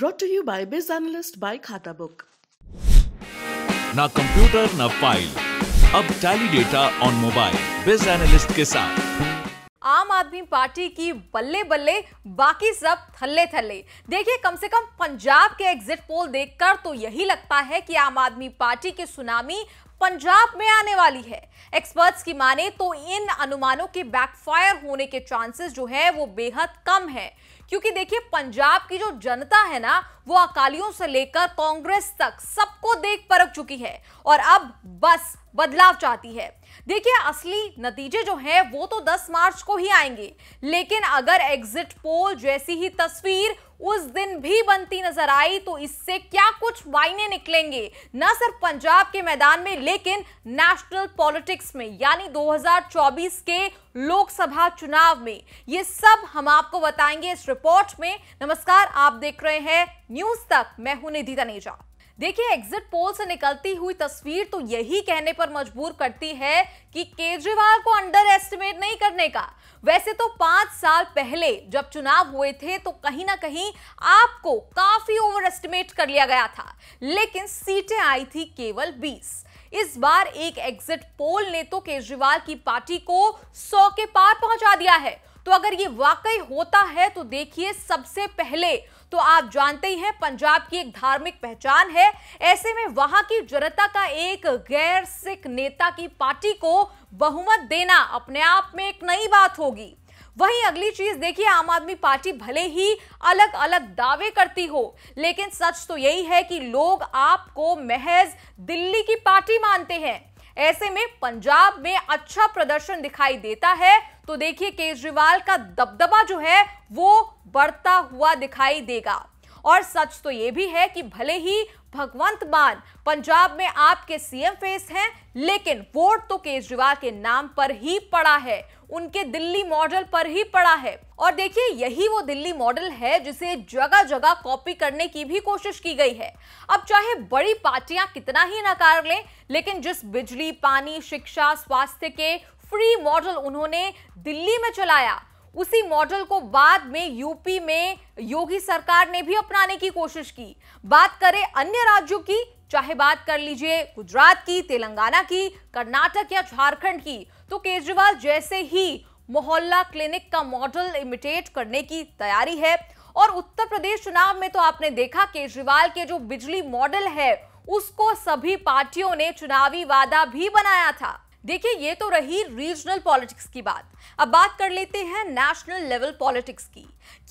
brought to you by Biz Analyst by khata book na computer na file ab tally data on mobile biz analyst ke saath आम आदमी party की बल्ले बल्ले बाकी सब थल्ले थल्ले देखिए कम से कम पंजाब के एग्जिट पोल देखकर तो यही लगता है कि आम आदमी पार्टी की सुनामी पंजाब में आने वाली है एक्सपर्ट्स की माने तो इन अनुमानों के बैकफायर होने के चांसेस जो है वो बेहद कम है क्योंकि देखिए पंजाब की जो जनता है ना वो अकालियों से लेकर कांग्रेस तक सबको देख परख चुकी है और अब बस बदलाव चाहती है देखिए असली नतीजे जो हैं वो तो 10 मार्च को ही आएंगे लेकिन अगर एग्जिट पोल जैसी ही तस्वीर उस दिन भी बनती नजर आई तो इससे क्या कुछ मायने निकलेंगे न सिर्फ पंजाब के मैदान में लेकिन नेशनल पॉलिटिक्स में यानी 2024 के लोकसभा चुनाव में ये सब हम आपको बताएंगे इस रिपोर्ट में नमस्कार आप देख रहे हैं न्यूज तक मैं हूं निधि तनेजा देखिए एग्जिट पोल से निकलती हुई तस्वीर तो यही कहने पर मजबूर करती है कि केजरीवाल को अंडर एस्टिमेट नहीं करने का वैसे तो पांच साल पहले जब चुनाव हुए थे तो कहीं ना कहीं आपको काफी ओवर एस्टिमेट कर लिया गया था लेकिन सीटें आई थी केवल बीस इस बार एक एग्जिट पोल ने तो केजरीवाल की पार्टी को सौ के पार पहुंचा दिया है तो अगर ये वाकई होता है तो देखिए सबसे पहले तो आप जानते ही हैं पंजाब की एक धार्मिक पहचान है ऐसे में वहां की जनता का एक गैर सिख नेता की पार्टी को बहुमत देना अपने आप में एक नई बात होगी वहीं अगली चीज देखिए आम आदमी पार्टी भले ही अलग अलग दावे करती हो लेकिन सच तो यही है कि लोग आपको महज दिल्ली की पार्टी मानते हैं ऐसे में पंजाब में अच्छा प्रदर्शन दिखाई देता है तो देखिए केजरीवाल का दबदबा जो है वो बढ़ता हुआ दिखाई देगा और सच तो ये भी है कि भले ही भगवंत मान पंजाब में आपके सीएम फेस हैं लेकिन वोट तो केजरीवाल के नाम पर ही पड़ा है उनके दिल्ली मॉडल पर ही पड़ा है और देखिए यही वो दिल्ली मॉडल है जिसे जगह जगह कॉपी करने की भी कोशिश की गई है अब चाहे बड़ी पार्टियां कितना ही नकार लें लेकिन जिस बिजली पानी शिक्षा स्वास्थ्य के फ्री मॉडल उन्होंने दिल्ली में चलाया उसी मॉडल को बाद में यूपी में योगी सरकार ने भी अपनाने की कोशिश की बात करें अन्य राज्यों की चाहे बात कर लीजिए गुजरात की तेलंगाना की कर्नाटक या झारखंड की तो केजरीवाल जैसे ही मोहल्ला क्लिनिक का मॉडल इमिटेट करने की तैयारी है और उत्तर प्रदेश चुनाव में तो आपने देखा केजरीवाल के जो बिजली मॉडल है उसको सभी पार्टियों ने चुनावी वादा भी बनाया था देखिए ये तो रही रीजनल पॉलिटिक्स की बात अब बात कर लेते हैं नेशनल लेवल पॉलिटिक्स की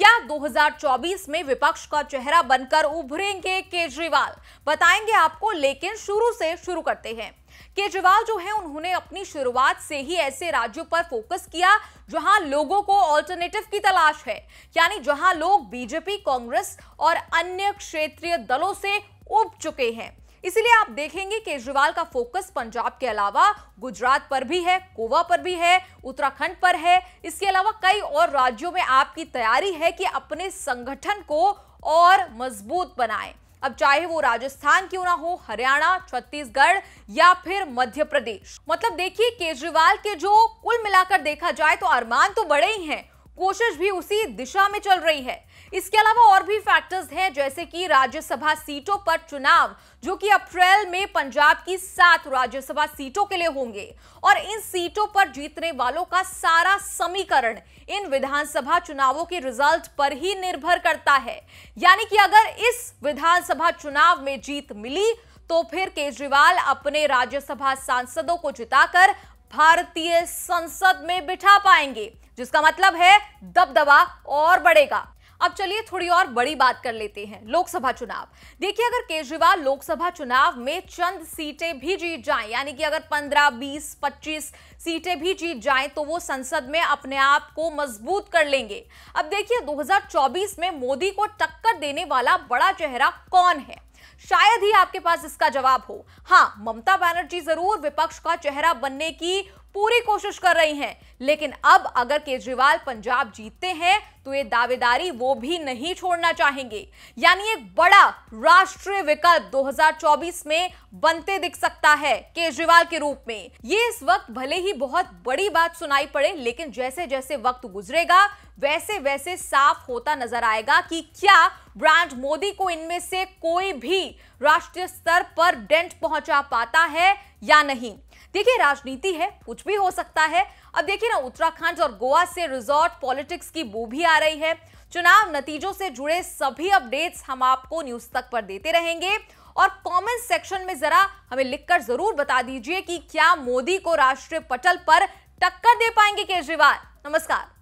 क्या 2024 में विपक्ष का चेहरा बनकर उभरेंगे केजरीवाल बताएंगे आपको लेकिन शुरू से शुरू करते हैं केजरीवाल जो है उन्होंने अपनी शुरुआत से ही ऐसे राज्यों पर फोकस किया जहां लोगों को ऑल्टरनेटिव की तलाश है यानी जहां लोग बीजेपी कांग्रेस और अन्य क्षेत्रीय दलों से उब चुके हैं इसलिए आप देखेंगे केजरीवाल का फोकस पंजाब के अलावा गुजरात पर भी है गोवा पर भी है उत्तराखंड पर है इसके अलावा कई और राज्यों में आपकी तैयारी है कि अपने संगठन को और मजबूत बनाए अब चाहे वो राजस्थान क्यों ना हो हरियाणा छत्तीसगढ़ या फिर मध्य प्रदेश मतलब देखिए केजरीवाल के जो कुल मिलाकर देखा जाए तो अरमान तो बड़े ही हैं कोशिश भी उसी दिशा में चल रही है इसके अलावा और भी फैक्टर्स हैं जैसे कि राज्यसभा सीटों पर चुनाव जो कि अप्रैल में पंजाब की सात राज्यसभा सीटों के लिए होंगे और इन सीटों पर जीतने वालों का सारा समीकरण इन विधानसभा चुनावों के रिजल्ट पर ही निर्भर करता है यानी कि अगर इस विधानसभा चुनाव में जीत मिली तो फिर केजरीवाल अपने राज्यसभा सांसदों को जिताकर भारतीय संसद में बिठा पाएंगे जिसका मतलब है दबदबा और बढ़ेगा अब चलिए थोड़ी और बड़ी बात कर लेते हैं लोकसभा चुनाव देखिए अगर केजरीवाल लोकसभा चुनाव में चंद सीटें भी जीत जाएं यानी कि अगर 15, 20, 25 सीटें भी जीत जाएं तो वो संसद में अपने आप को मजबूत कर लेंगे अब देखिए 2024 में मोदी को टक्कर देने वाला बड़ा चेहरा कौन है शायद ही आपके पास इसका जवाब हो हाँ ममता बनर्जी जरूर विपक्ष का चेहरा बनने की पूरी कोशिश कर रही हैं लेकिन अब अगर केजरीवाल पंजाब जीतते हैं तो ये दावेदारी वो भी नहीं छोड़ना चाहेंगे यानी एक बड़ा राष्ट्रीय विकल्प 2024 में बनते दिख सकता है केजरीवाल के रूप में ये इस वक्त भले ही बहुत बड़ी बात सुनाई पड़े लेकिन जैसे जैसे वक्त गुजरेगा वैसे वैसे साफ होता नजर आएगा कि क्या ब्रांड मोदी को इनमें से कोई भी राष्ट्रीय स्तर पर डेंट पहुंचा पाता है या नहीं देखिए राजनीति है कुछ भी हो सकता है अब देखिए ना उत्तराखंड और गोवा से रिजॉर्ट पॉलिटिक्स की बू भी आ रही है चुनाव नतीजों से जुड़े सभी अपडेट्स हम आपको न्यूज तक पर देते रहेंगे और कमेंट सेक्शन में जरा हमें लिखकर जरूर बता दीजिए कि क्या मोदी को राष्ट्रीय पटल पर टक्कर दे पाएंगे केजरीवाल नमस्कार